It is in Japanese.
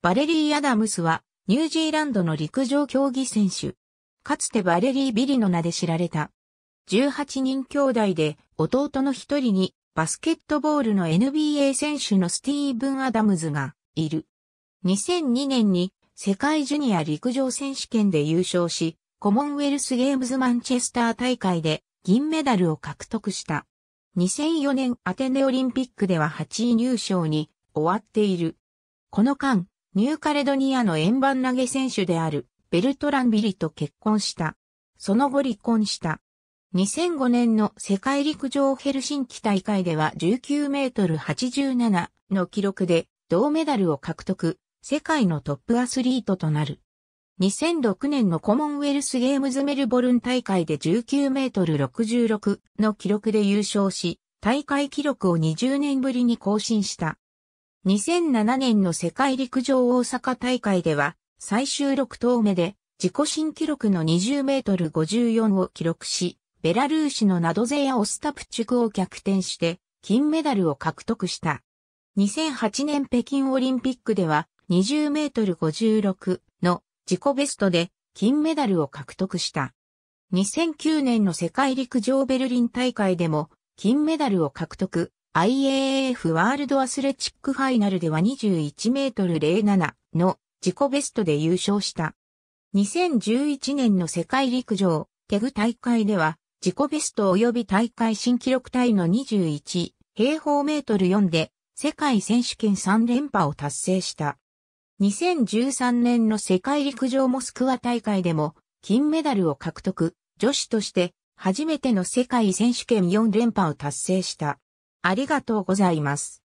バレリー・アダムスは、ニュージーランドの陸上競技選手。かつてバレリー・ビリの名で知られた。18人兄弟で、弟の一人に、バスケットボールの NBA 選手のスティーブン・アダムズが、いる。2002年に、世界ジュニア陸上選手権で優勝し、コモンウェルスゲームズマンチェスター大会で、銀メダルを獲得した。2004年アテネオリンピックでは8位入賞に終わっている。この間、ニューカレドニアの円盤投げ選手であるベルトラン・ビリと結婚した。その後離婚した。2005年の世界陸上ヘルシンキ大会では19メートル87の記録で銅メダルを獲得、世界のトップアスリートとなる。2006年のコモンウェルスゲームズメルボルン大会で19メートル66の記録で優勝し、大会記録を20年ぶりに更新した。2007年の世界陸上大阪大会では、最終6投目で、自己新記録の20メートル54を記録し、ベラルーシのナドゼヤ・オスタプチュクを逆転して、金メダルを獲得した。2008年北京オリンピックでは、20メートル56の自己ベストで金メダルを獲得した。2009年の世界陸上ベルリン大会でも金メダルを獲得、IAAF ワールドアスレチックファイナルでは21メートル07の自己ベストで優勝した。2011年の世界陸上、テグ大会では、自己ベスト及び大会新記録体の21平方メートル4で世界選手権3連覇を達成した。2013年の世界陸上モスクワ大会でも金メダルを獲得、女子として初めての世界選手権4連覇を達成した。ありがとうございます。